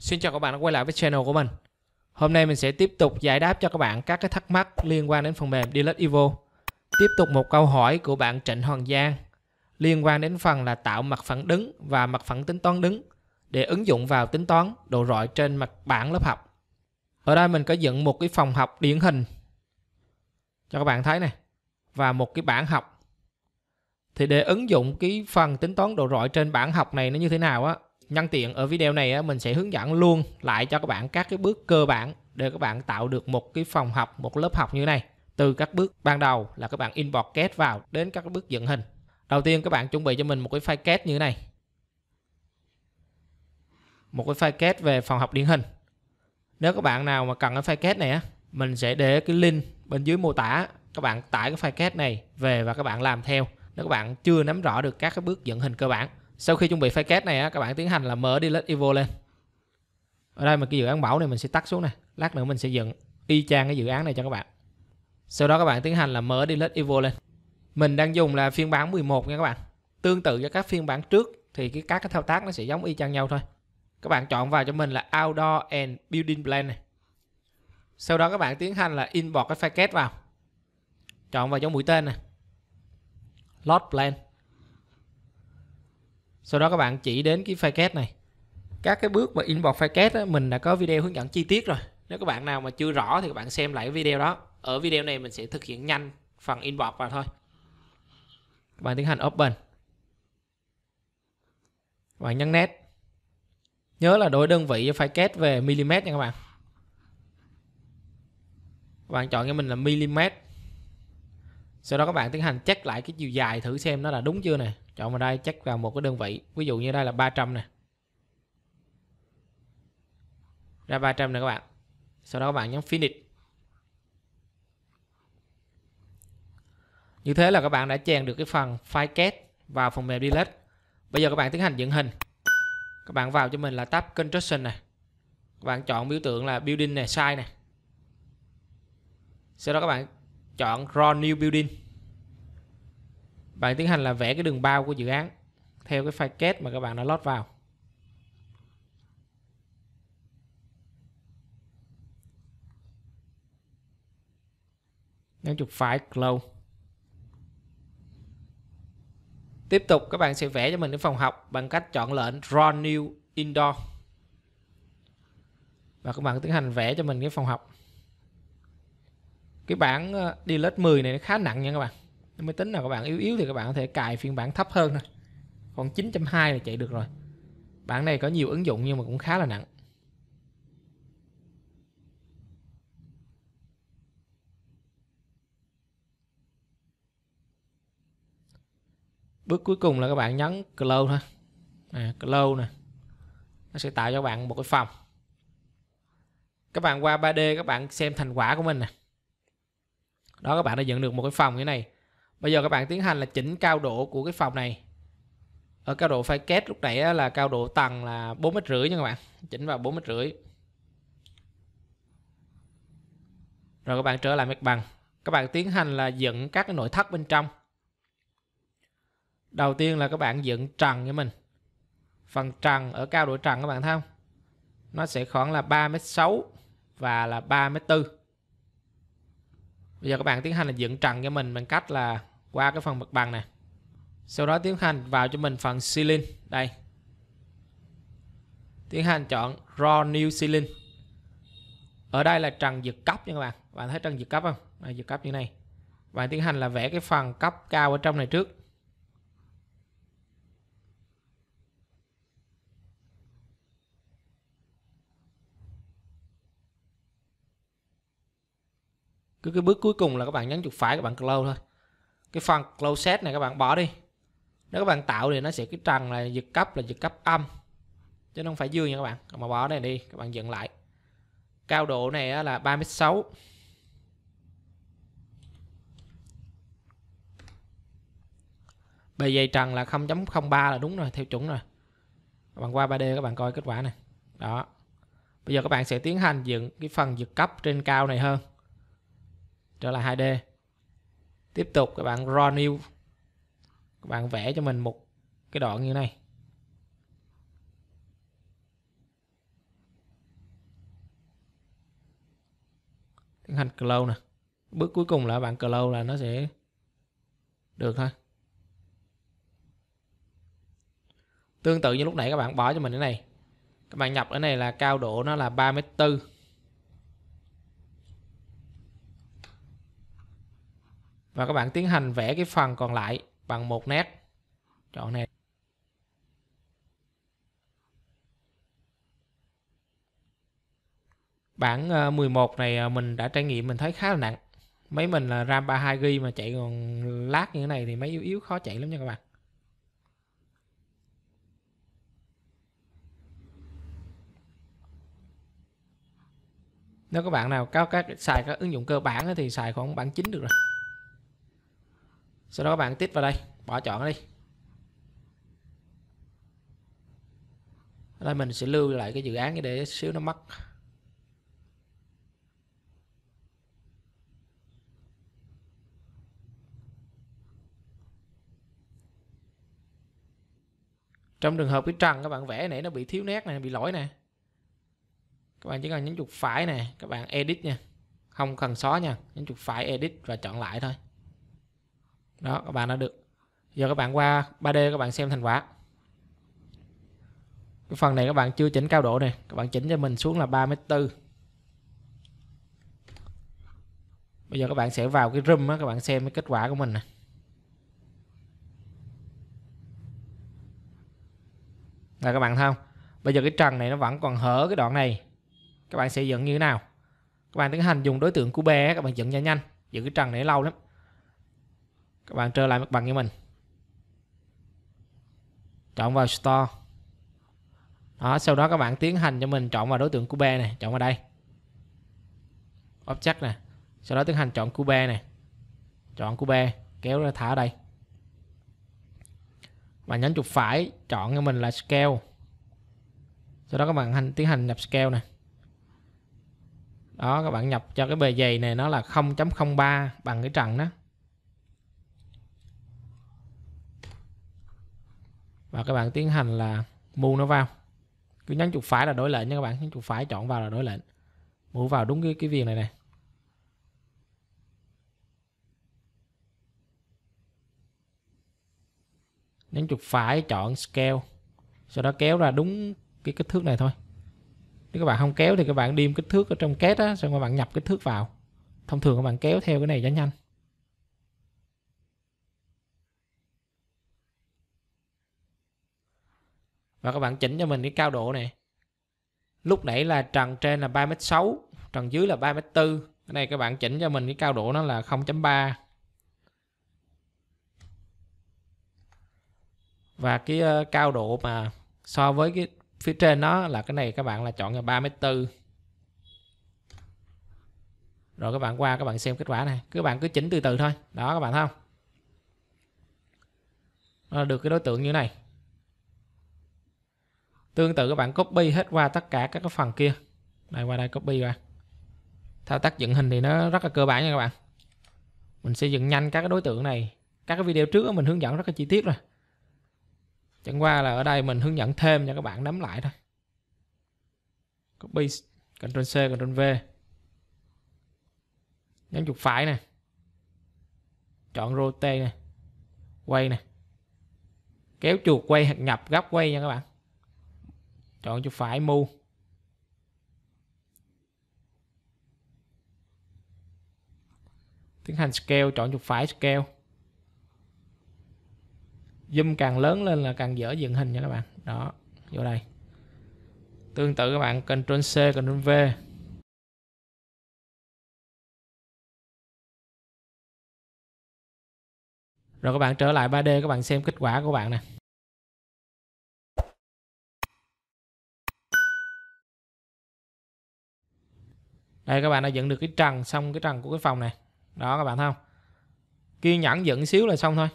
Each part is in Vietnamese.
Xin chào các bạn đã quay lại với channel của mình. Hôm nay mình sẽ tiếp tục giải đáp cho các bạn các cái thắc mắc liên quan đến phần mềm Delete Evo. Tiếp tục một câu hỏi của bạn Trịnh Hoàng Giang liên quan đến phần là tạo mặt phẳng đứng và mặt phẳng tính toán đứng để ứng dụng vào tính toán độ rọi trên mặt bảng lớp học. Ở đây mình có dựng một cái phòng học điển hình cho các bạn thấy này và một cái bảng học. Thì để ứng dụng cái phần tính toán độ rọi trên bảng học này nó như thế nào á nhân tiện ở video này mình sẽ hướng dẫn luôn lại cho các bạn các cái bước cơ bản để các bạn tạo được một cái phòng học, một lớp học như này. Từ các bước ban đầu là các bạn import kết vào đến các bước dựng hình. Đầu tiên các bạn chuẩn bị cho mình một cái file kết như này. Một cái file kết về phòng học điển hình. Nếu các bạn nào mà cần cái file kết này á, mình sẽ để cái link bên dưới mô tả các bạn tải cái file kết này về và các bạn làm theo nếu các bạn chưa nắm rõ được các cái bước dựng hình cơ bản sau khi chuẩn bị file case này á, các bạn tiến hành là mở delete evo lên ở đây mà cái dự án bảo này mình sẽ tắt xuống này lát nữa mình sẽ dựng y chang cái dự án này cho các bạn sau đó các bạn tiến hành là mở delete evo lên mình đang dùng là phiên bản 11 nha các bạn tương tự cho các phiên bản trước thì cái các cái thao tác nó sẽ giống y chang nhau thôi các bạn chọn vào cho mình là outdoor and building plan này sau đó các bạn tiến hành là import cái file kết vào chọn vào chỗ mũi tên này load plan sau đó các bạn chỉ đến cái file két này các cái bước mà inbox file két mình đã có video hướng dẫn chi tiết rồi nếu các bạn nào mà chưa rõ thì các bạn xem lại cái video đó ở video này mình sẽ thực hiện nhanh phần inbox vào thôi các bạn tiến hành open các bạn nhấn net, nhớ là đổi đơn vị cho phải két về mm nha các bạn các bạn chọn cho mình là mm sau đó các bạn tiến hành check lại cái chiều dài thử xem nó là đúng chưa này chọn vào đây check vào một cái đơn vị ví dụ như đây là 300 nè ra 300 nè các bạn sau đó các bạn nhấn finish như thế là các bạn đã chèn được cái phần file cat vào phần mềm delete bây giờ các bạn tiến hành dựng hình các bạn vào cho mình là tab construction này các bạn chọn biểu tượng là building này size này sau đó các bạn chọn raw new building bạn tiến hành là vẽ cái đường bao của dự án theo cái file kết mà các bạn đã lót vào nhấn chuột phải close tiếp tục các bạn sẽ vẽ cho mình cái phòng học bằng cách chọn lệnh draw new indoor và các bạn tiến hành vẽ cho mình cái phòng học cái bảng ờ, delete 10 này nó khá nặng nha các bạn máy tính nào các bạn yếu yếu thì các bạn có thể cài phiên bản thấp hơn thôi còn 9.2 là chạy được rồi bản này có nhiều ứng dụng nhưng mà cũng khá là nặng bước cuối cùng là các bạn nhấn close thôi à, close nè nó sẽ tạo cho bạn một cái phòng các bạn qua 3D các bạn xem thành quả của mình nè đó các bạn đã dựng được một cái phòng như thế này bây giờ các bạn tiến hành là chỉnh cao độ của cái phòng này ở cao độ phải kết lúc nãy là cao độ tầng là bốn mét rưỡi nha các bạn chỉnh vào bốn mét rưỡi rồi các bạn trở lại mặt bằng các bạn tiến hành là dựng các cái nội thất bên trong đầu tiên là các bạn dựng trần cho mình phần trần ở cao độ trần các bạn thấy không nó sẽ khoảng là 3m6 và là 3m4 bây giờ các bạn tiến hành là dựng trần cho mình bằng cách là qua cái phần mặt bằng này sau đó tiến hành vào cho mình phần ceiling đây tiến hành chọn raw new ceiling ở đây là trần giật cấp nha các bạn bạn thấy trần giật cấp không đây, giật cấp như này bạn tiến hành là vẽ cái phần cấp cao ở trong này trước cứ cái bước cuối cùng là các bạn nhấn chuột phải các bạn close thôi cái phần closet này các bạn bỏ đi nếu các bạn tạo thì nó sẽ cái trần là giật cấp là giật cấp âm chứ không phải dương nha các bạn mà bỏ này đi các bạn dựng lại cao độ này là 36 bề dày trần là 0.03 là đúng rồi theo chuẩn rồi các bạn qua 3D các bạn coi kết quả này đó bây giờ các bạn sẽ tiến hành dựng cái phần giật cấp trên cao này hơn trở lại 2D tiếp tục các bạn draw new các bạn vẽ cho mình một cái đoạn như này tiến hành close nè bước cuối cùng là bạn close là nó sẽ được thôi tương tự như lúc nãy các bạn bỏ cho mình cái này các bạn nhập ở này là cao độ nó là 3 mét 4 và các bạn tiến hành vẽ cái phần còn lại bằng một nét chọn ờ, này bản 11 này mình đã trải nghiệm mình thấy khá là nặng mấy mình là RAM 32 GB mà chạy còn lát như thế này thì mấy yếu yếu khó chạy lắm nha các bạn nếu các bạn nào có các xài các ứng dụng cơ bản thì xài khoảng bản chính được rồi sau đó các bạn tích vào đây bỏ chọn đi đây mình sẽ lưu lại cái dự án để xíu nó mất trong trường hợp cái trần các bạn vẽ này nó bị thiếu nét này bị lỗi nè các bạn chỉ cần nhấn chuột phải nè các bạn edit nha không cần xóa nha nhấn chuột phải edit và chọn lại thôi đó các bạn đã được giờ các bạn qua 3D các bạn xem thành quả cái phần này các bạn chưa chỉnh cao độ này các bạn chỉnh cho mình xuống là 3m4 bây giờ các bạn sẽ vào cái room á các bạn xem cái kết quả của mình này là các bạn thấy không bây giờ cái trần này nó vẫn còn hở cái đoạn này các bạn sẽ dựng như thế nào các bạn tiến hành dùng đối tượng của bé các bạn dựng nhanh nhanh dựng cái trần này lâu lắm các bạn trở lại mặt bằng như mình chọn vào store đó sau đó các bạn tiến hành cho mình chọn vào đối tượng của này chọn vào đây object này sau đó tiến hành chọn của này chọn của kéo ra thả ở đây và nhấn chuột phải chọn cho mình là scale sau đó các bạn hành, tiến hành nhập scale này đó các bạn nhập cho cái bề dày này nó là 0.03 bằng cái trần đó và các bạn tiến hành là mua nó vào cứ nhấn chuột phải là đổi lệnh nha các bạn nhấn chuột phải chọn vào là đổi lệnh mua vào đúng cái cái viên này này nhấn chuột phải chọn scale sau đó kéo ra đúng cái kích thước này thôi nếu các bạn không kéo thì các bạn điêm kích thước ở trong két á xong các bạn nhập kích thước vào thông thường các bạn kéo theo cái này cho nhanh Và các bạn chỉnh cho mình cái cao độ này. Lúc nãy là trần trên là 3m6, trần dưới là 3m4. cái này các bạn chỉnh cho mình cái cao độ nó là 0.3. Và cái ờ, cao độ mà so với cái phía trên nó là cái này các bạn là chọn là 3m4. Rồi các bạn qua các bạn xem kết quả này. Các bạn cứ chỉnh từ từ thôi. Đó các bạn thấy không? Nó được cái đối tượng như này tương tự các bạn copy hết qua tất cả các cái phần kia đây qua đây copy qua thao tác dựng hình thì nó rất là cơ bản nha các bạn mình sẽ dựng nhanh các cái đối tượng này các cái video trước mình hướng dẫn rất là chi tiết rồi chẳng qua là ở đây mình hướng dẫn thêm cho các bạn nắm lại thôi copy Ctrl C Ctrl V nhấn chuột phải nè chọn rotate nè quay nè kéo chuột quay hoặc nhập góc quay nha các bạn chọn cho phải mu tiến hành scale chọn chuột phải scale zoom càng lớn lên là càng dở dựng hình nha các bạn đó vô đây tương tự các bạn Ctrl C Ctrl V rồi các bạn trở lại 3D các bạn xem kết quả của bạn nè đây các bạn đã dựng được cái trần xong cái trần của cái phòng này đó các bạn thấy không kiên nhẫn dựng xíu là xong thôi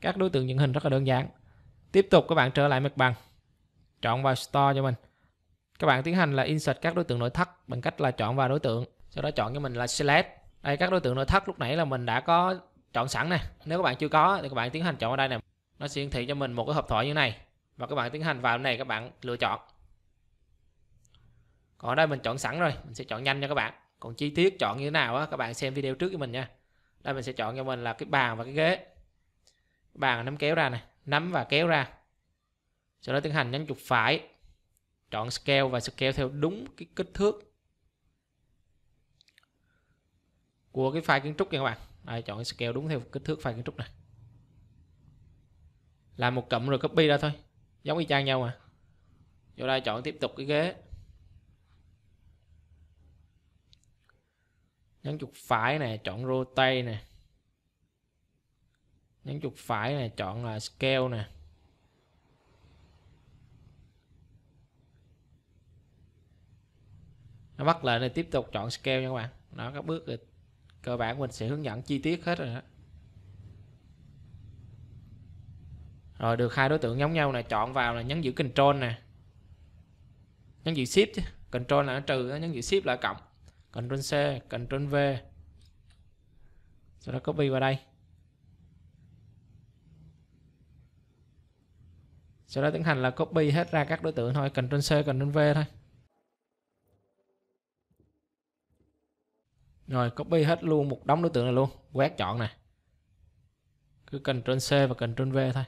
các đối tượng dựng hình rất là đơn giản tiếp tục các bạn trở lại mặt bằng chọn vào store cho mình các bạn tiến hành là insert các đối tượng nội thất bằng cách là chọn vào đối tượng sau đó chọn cho mình là select đây các đối tượng nội thất lúc nãy là mình đã có chọn sẵn nè nếu các bạn chưa có thì các bạn tiến hành chọn ở đây nè nó sẽ hiển thị cho mình một cái hộp thoại như này và các bạn tiến hành vào này các bạn lựa chọn còn ở đây mình chọn sẵn rồi mình sẽ chọn nhanh nha các bạn còn chi tiết chọn như thế nào á các bạn xem video trước với mình nha đây mình sẽ chọn cho mình là cái bàn và cái ghế bàn nắm kéo ra này nắm và kéo ra sau đó tiến hành nhấn chuột phải chọn scale và scale theo đúng cái kích thước của cái file kiến trúc nha các bạn đây, chọn scale đúng theo kích thước file kiến trúc này làm một cụm rồi copy ra thôi giống y chang nhau mà vô đây chọn tiếp tục cái ghế nhấn chuột phải này chọn rotate này nhấn chuột phải này chọn là scale nè nó bắt lệnh này tiếp tục chọn scale nha các bạn đó các bước cơ bản mình sẽ hướng dẫn chi tiết hết rồi đó rồi được hai đối tượng giống nhau này chọn vào là nhấn giữ control nè nhấn giữ shift control là nó trừ nhấn giữ shift là cộng Ctrl C, Ctrl V. Sau đó copy vào đây. Sau đó tiến hành là copy hết ra các đối tượng thôi, Ctrl C, Ctrl V thôi. Rồi copy hết luôn một đống đối tượng này luôn, quét chọn nè. Cứ Ctrl C và Ctrl V thôi.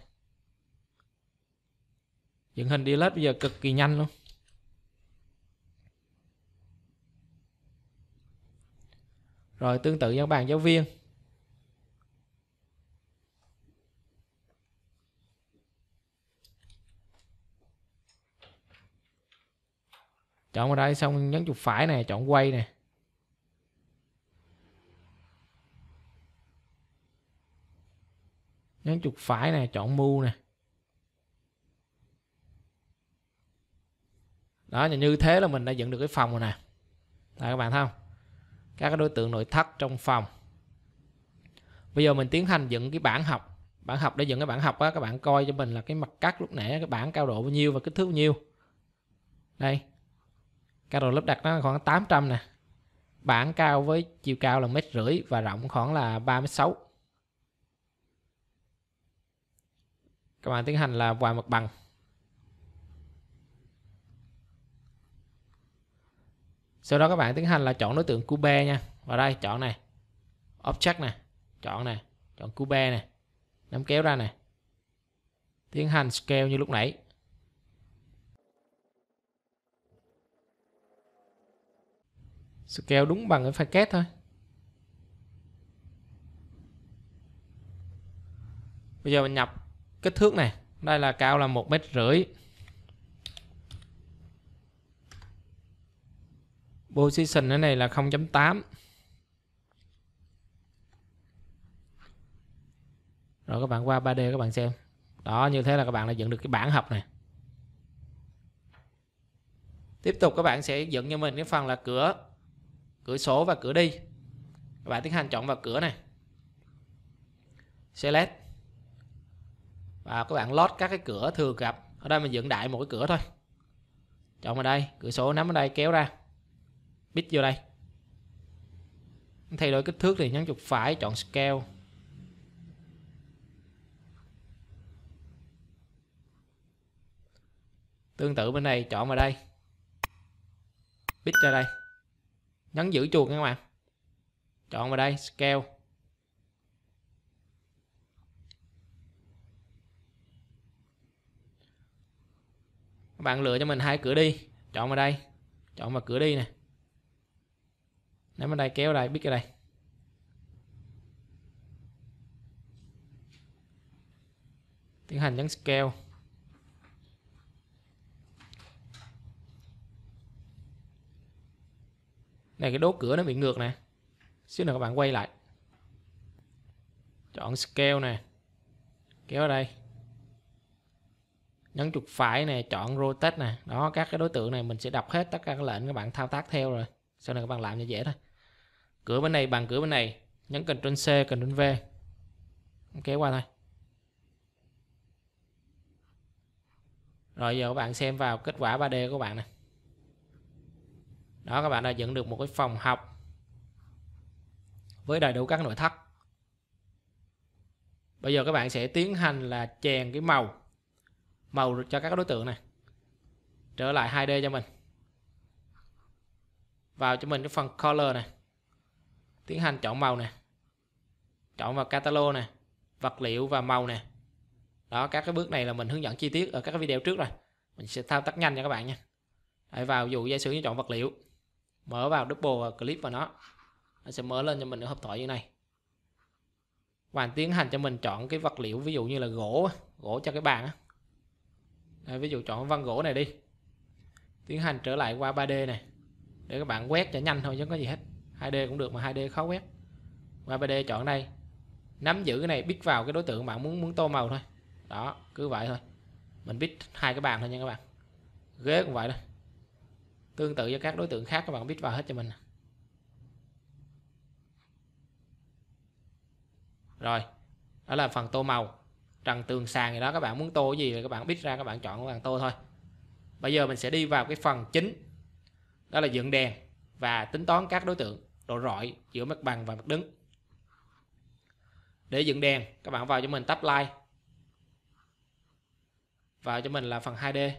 Dựng hình delete bây giờ cực kỳ nhanh luôn. rồi tương tự cho bàn giáo viên chọn vào đây xong nhấn chuột phải này chọn quay này nhấn chuột phải này chọn mưu nè đó như thế là mình đã dựng được cái phòng rồi nè đây các bạn thấy không các đối tượng nội thất trong phòng bây giờ mình tiến hành dựng cái bảng học bảng học để dựng cái bảng học á các bạn coi cho mình là cái mặt cắt lúc nãy cái bảng cao độ bao nhiêu và kích thước bao nhiêu đây cao độ lắp đặt nó khoảng 800 nè bảng cao với chiều cao là mét rưỡi và rộng khoảng là 36 các bạn tiến hành là vòi mặt bằng sau đó các bạn tiến hành là chọn đối tượng cube nha vào đây chọn này object này chọn này chọn cube này nắm kéo ra này tiến hành scale như lúc nãy scale đúng bằng cái pha két thôi bây giờ mình nhập kích thước này đây là cao là một mét rưỡi Position ở này là 0.8 Rồi các bạn qua 3D các bạn xem Đó như thế là các bạn đã dựng được cái bản học này Tiếp tục các bạn sẽ dựng cho mình cái phần là cửa Cửa số và cửa đi Các bạn tiến hành chọn vào cửa này Select Và các bạn load các cái cửa thường gặp Ở đây mình dựng đại một cái cửa thôi Chọn vào đây Cửa số nắm ở đây kéo ra bit vô đây thay đổi kích thước thì nhấn chuột phải chọn scale tương tự bên này chọn vào đây bit ra đây nhấn giữ chuột các bạn chọn vào đây scale các bạn lựa cho mình hai cửa đi chọn vào đây chọn vào cửa đi nè ném ở đây kéo ở đây biết ở đây tiến hành nhấn scale này cái đốt cửa nó bị ngược nè xíu nữa các bạn quay lại chọn scale nè kéo ở đây nhấn chuột phải nè chọn rotate nè đó các cái đối tượng này mình sẽ đọc hết tất cả các lệnh các bạn thao tác theo rồi sau này các bạn làm như dễ thôi cửa bên này bằng cửa bên này nhấn Ctrl C Ctrl V kéo qua thôi rồi giờ các bạn xem vào kết quả 3D của bạn này đó các bạn đã dựng được một cái phòng học với đầy đủ các nội thất bây giờ các bạn sẽ tiến hành là chèn cái màu màu cho các đối tượng này trở lại 2D cho mình vào cho mình cái phần color này tiến hành chọn màu nè chọn vào catalog nè vật liệu và màu nè đó các cái bước này là mình hướng dẫn chi tiết ở các cái video trước rồi mình sẽ thao tác nhanh cho các bạn nha hãy vào dụ giả sử như chọn vật liệu mở vào double và clip vào nó nó sẽ mở lên cho mình ở hộp thoại như này và tiến hành cho mình chọn cái vật liệu ví dụ như là gỗ gỗ cho cái bàn Đây, ví dụ chọn văn gỗ này đi tiến hành trở lại qua 3D này để các bạn quét cho nhanh thôi chứ không có gì hết 2D cũng được mà 2D khó quét qua 3D chọn đây nắm giữ cái này biết vào cái đối tượng bạn muốn muốn tô màu thôi đó cứ vậy thôi mình biết hai cái bàn thôi nha các bạn ghế cũng vậy thôi tương tự với các đối tượng khác các bạn biết vào hết cho mình rồi đó là phần tô màu trần tường sàn gì đó các bạn muốn tô cái gì thì các bạn biết ra các bạn chọn các bạn tô thôi bây giờ mình sẽ đi vào cái phần chính đó là dựng đèn và tính toán các đối tượng, độ rọi giữa mặt bằng và mặt đứng. Để dựng đèn, các bạn vào cho mình tab line. Vào cho mình là phần 2D.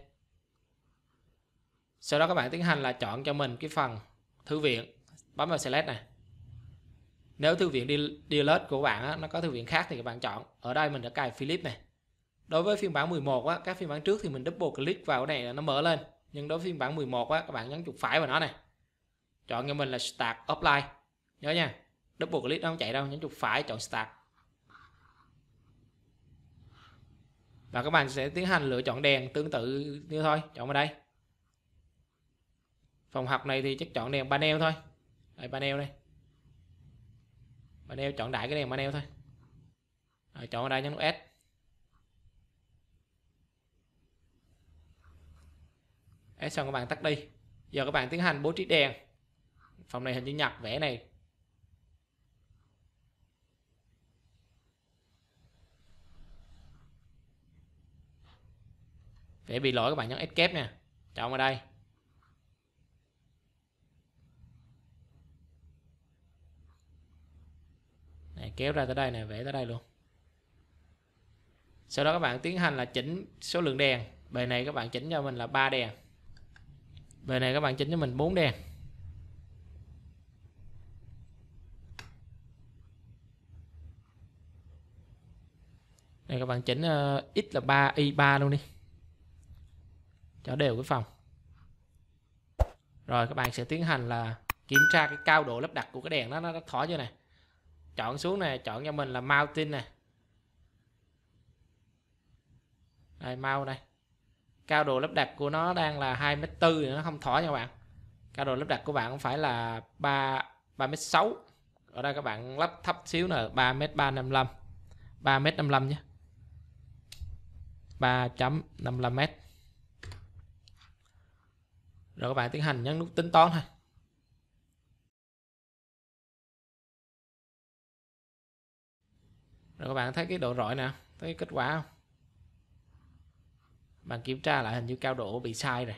Sau đó các bạn tiến hành là chọn cho mình cái phần thư viện, bấm vào select này. Nếu thư viện Deluxe của bạn á, nó có thư viện khác thì các bạn chọn. Ở đây mình đã cài Philip này. Đối với phiên bản 11 á, các phiên bản trước thì mình double click vào cái này là nó mở lên. Nhưng đối với phiên bản 11 á, các bạn nhấn chuột phải vào nó này chọn cho mình là start offline nhớ nha double click nó không chạy đâu nhấn chuột phải chọn start và các bạn sẽ tiến hành lựa chọn đèn tương tự như thôi chọn vào đây phòng học này thì chắc chọn đèn panel thôi đây panel đây panel chọn đại cái đèn panel thôi Rồi, chọn vào đây nhấn S S xong các bạn tắt đi giờ các bạn tiến hành bố trí đèn phòng này hình như nhập vẽ này vẽ bị lỗi các bạn nhấn escape nè chọn vào đây này, kéo ra tới đây nè vẽ tới đây luôn sau đó các bạn tiến hành là chỉnh số lượng đèn bề này các bạn chỉnh cho mình là ba đèn bề này các bạn chỉnh cho mình bốn đèn này các bạn chỉnh uh, ờ, x là 3 y3 luôn đi cho đều cái phòng rồi các bạn sẽ tiến hành là kiểm tra cái cao độ lắp đặt của cái đèn đó nó nó thỏ chưa này chọn xuống này chọn cho mình là mounting này đây mau này cao độ lắp đặt của nó đang là 2 m tư nó không thỏ nha các bạn cao độ lắp đặt của bạn không phải là 3 3 m 6 ở đây các bạn lắp thấp xíu là 3 m 355 3 m 55 nhé 3.55m rồi các bạn tiến hành nhấn nút tính toán thôi rồi các bạn thấy cái độ rọi nè thấy kết quả không bạn kiểm tra lại hình như cao độ bị sai rồi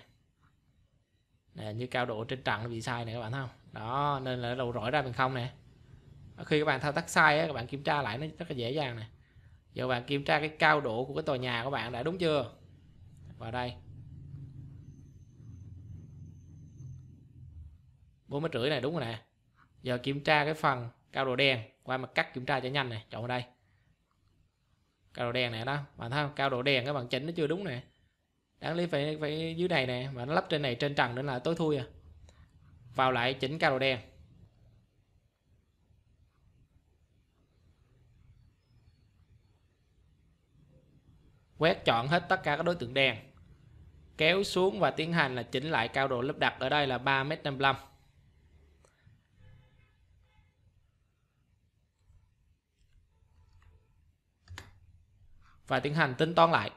nè, như cao độ trên trần bị sai này các bạn thấy không đó nên là độ rọi ra bằng không nè khi các bạn thao tác sai á, các bạn kiểm tra lại nó rất là dễ dàng này giờ bạn kiểm tra cái cao độ của cái tòa nhà của bạn đã đúng chưa vào đây bốn mét rưỡi này đúng rồi nè giờ kiểm tra cái phần cao độ đen qua mặt cắt kiểm tra cho nhanh này chọn vào đây cao độ đen này đó bạn thấy không cao độ đen các bạn chỉnh nó chưa đúng nè đáng lý phải phải dưới này nè mà nó lắp trên này trên trần nữa là tối thui à vào lại chỉnh cao độ đen quét chọn hết tất cả các đối tượng đèn kéo xuống và tiến hành là chỉnh lại cao độ lắp đặt ở đây là 3m55 và tiến hành tính toán lại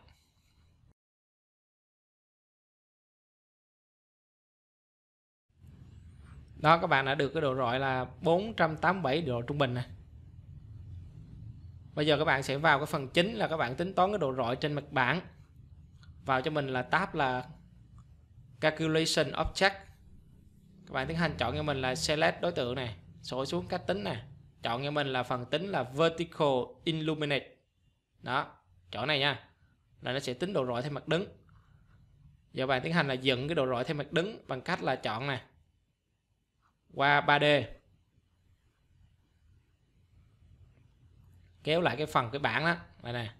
đó các bạn đã được cái độ rọi là 487 độ trung bình này bây giờ các bạn sẽ vào cái phần chính là các bạn tính toán cái độ rọi trên mặt bản vào cho mình là tab là calculation object các bạn tiến hành chọn cho mình là select đối tượng này sổ xuống cách tính này chọn cho mình là phần tính là vertical illuminate đó chọn này nha là nó sẽ tính độ rọi theo mặt đứng giờ bạn tiến hành là dựng cái độ rọi theo mặt đứng bằng cách là chọn này qua 3D kéo lại cái phần cái bảng đó đây nè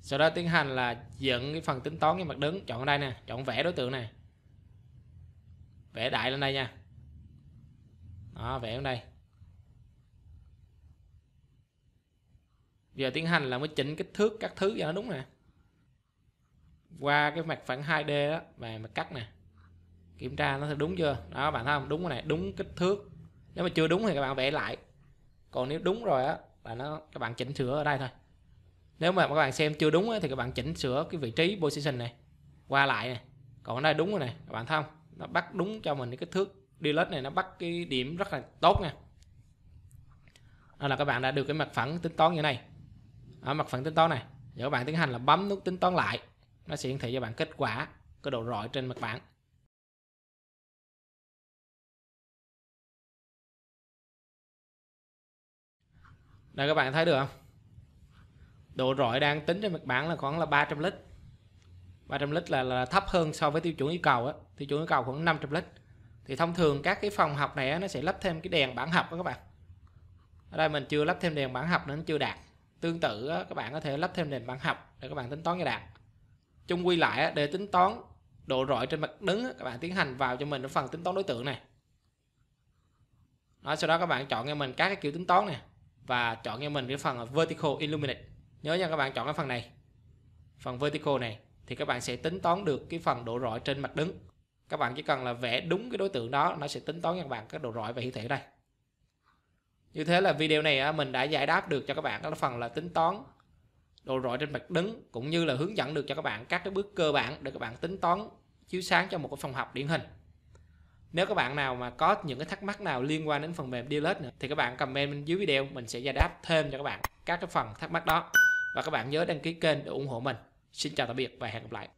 sau đó tiến hành là dựng cái phần tính toán cái mặt đứng chọn ở đây nè chọn vẽ đối tượng này vẽ đại lên đây nha đó vẽ ở đây giờ tiến hành là mới chỉnh kích thước các thứ cho nó đúng nè qua cái mặt phẳng 2D đó và mặt cắt nè kiểm tra nó sẽ đúng chưa đó bạn thấy không đúng này đúng kích thước nếu mà chưa đúng thì các bạn vẽ lại còn nếu đúng rồi á và nó các bạn chỉnh sửa ở đây thôi nếu mà các bạn xem chưa đúng thì các bạn chỉnh sửa cái vị trí position này qua lại này còn ở đây đúng rồi này các bạn thấy không nó bắt đúng cho mình cái thước delete này nó bắt cái điểm rất là tốt nha đó là các bạn đã được cái mặt phẳng tính toán như này ở mặt phẳng tính toán này giờ các bạn tiến hành là bấm nút tính toán lại nó sẽ hiển thị cho bạn kết quả cái độ rọi trên mặt bảng đây các bạn thấy được không độ rọi đang tính trên mặt bảng là khoảng là 300 lít 300 lít là, là thấp hơn so với tiêu chuẩn yêu cầu á. tiêu chuẩn yêu cầu khoảng 500 lít thì thông thường các cái phòng học này á, nó sẽ lắp thêm cái đèn bản học đó các bạn ở đây mình chưa lắp thêm đèn bản học nên chưa đạt tương tự á, các bạn có thể lắp thêm đèn bản học để các bạn tính toán cho đạt chung quy lại á, để tính toán độ rọi trên mặt đứng á, các bạn tiến hành vào cho mình ở phần tính toán đối tượng này đó, sau đó các bạn chọn cho mình các cái kiểu tính toán này và chọn cho mình cái phần vertical illuminate nhớ nha các bạn chọn cái phần này phần vertical này thì các bạn sẽ tính toán được cái phần độ rọi trên mặt đứng các bạn chỉ cần là vẽ đúng cái đối tượng đó nó sẽ tính toán cho các bạn các độ rọi và hiển thị đây như thế là video này mình đã giải đáp được cho các bạn cái phần là tính toán độ rọi trên mặt đứng cũng như là hướng dẫn được cho các bạn các cái bước cơ bản để các bạn tính toán chiếu sáng cho một cái phòng học điển hình nếu các bạn nào mà có những cái thắc mắc nào liên quan đến phần mềm Dealert nữa thì các bạn comment bên dưới video mình sẽ giải đáp thêm cho các bạn các cái phần thắc mắc đó và các bạn nhớ đăng ký kênh để ủng hộ mình xin chào tạm biệt và hẹn gặp lại